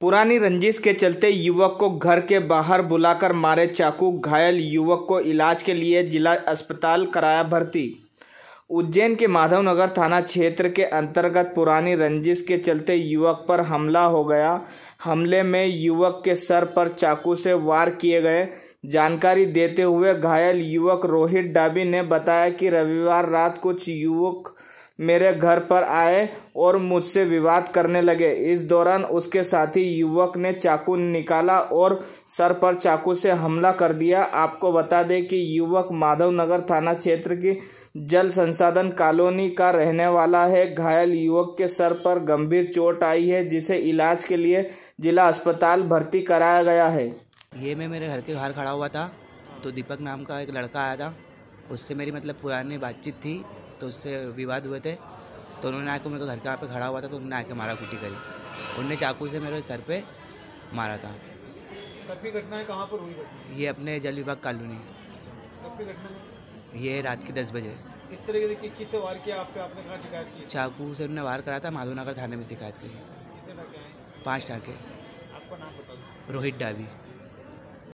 पुरानी रंजिश के चलते युवक को घर के बाहर बुलाकर मारे चाकू घायल युवक को इलाज के लिए जिला अस्पताल कराया भर्ती उज्जैन के माधवनगर थाना क्षेत्र के अंतर्गत पुरानी रंजिश के चलते युवक पर हमला हो गया हमले में युवक के सर पर चाकू से वार किए गए जानकारी देते हुए घायल युवक रोहित डाबी ने बताया कि रविवार रात कुछ युवक मेरे घर पर आए और मुझसे विवाद करने लगे इस दौरान उसके साथी युवक ने चाकू निकाला और सर पर चाकू से हमला कर दिया आपको बता दें कि युवक माधव नगर थाना क्षेत्र की जल संसाधन कॉलोनी का रहने वाला है घायल युवक के सर पर गंभीर चोट आई है जिसे इलाज के लिए जिला अस्पताल भर्ती कराया गया है ये मैं मेरे घर के बाहर खड़ा हुआ था तो दीपक नाम का एक लड़का आया था उससे मेरी मतलब पुरानी बातचीत थी तो उससे विवाद हुए थे तो उन्होंने आके मेरे को घर के वहाँ पे खड़ा हुआ था तो उन्होंने आके मारा कुटी करी उनने चाकू से मेरे सर पे मारा था घटना कहाँ पर हुई ये अपने जल विभाग कॉलोनी ये रात के दस बजे इस तरीके से किस चीज़ से वार किया आपके आपने कहाँ शिकायत की चाकू से उन्होंने वार करा था माधुनगर थाने में शिकायत की पाँच टाके आपका नाम बता रोहित डाबी